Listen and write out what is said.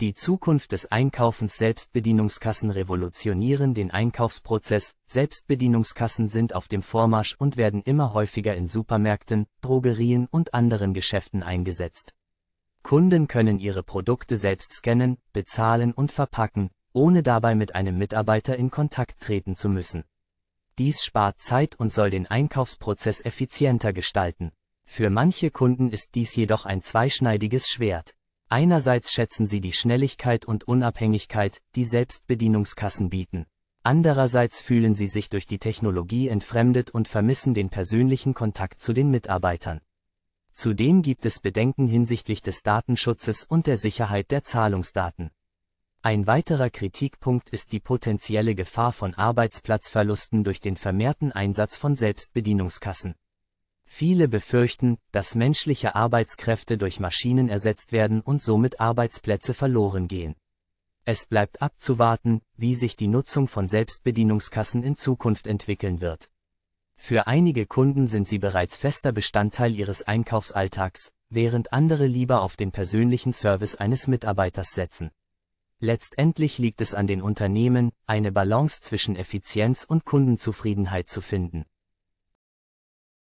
Die Zukunft des Einkaufens Selbstbedienungskassen revolutionieren den Einkaufsprozess, Selbstbedienungskassen sind auf dem Vormarsch und werden immer häufiger in Supermärkten, Drogerien und anderen Geschäften eingesetzt. Kunden können ihre Produkte selbst scannen, bezahlen und verpacken, ohne dabei mit einem Mitarbeiter in Kontakt treten zu müssen. Dies spart Zeit und soll den Einkaufsprozess effizienter gestalten. Für manche Kunden ist dies jedoch ein zweischneidiges Schwert. Einerseits schätzen sie die Schnelligkeit und Unabhängigkeit, die Selbstbedienungskassen bieten. Andererseits fühlen sie sich durch die Technologie entfremdet und vermissen den persönlichen Kontakt zu den Mitarbeitern. Zudem gibt es Bedenken hinsichtlich des Datenschutzes und der Sicherheit der Zahlungsdaten. Ein weiterer Kritikpunkt ist die potenzielle Gefahr von Arbeitsplatzverlusten durch den vermehrten Einsatz von Selbstbedienungskassen. Viele befürchten, dass menschliche Arbeitskräfte durch Maschinen ersetzt werden und somit Arbeitsplätze verloren gehen. Es bleibt abzuwarten, wie sich die Nutzung von Selbstbedienungskassen in Zukunft entwickeln wird. Für einige Kunden sind sie bereits fester Bestandteil ihres Einkaufsalltags, während andere lieber auf den persönlichen Service eines Mitarbeiters setzen. Letztendlich liegt es an den Unternehmen, eine Balance zwischen Effizienz und Kundenzufriedenheit zu finden.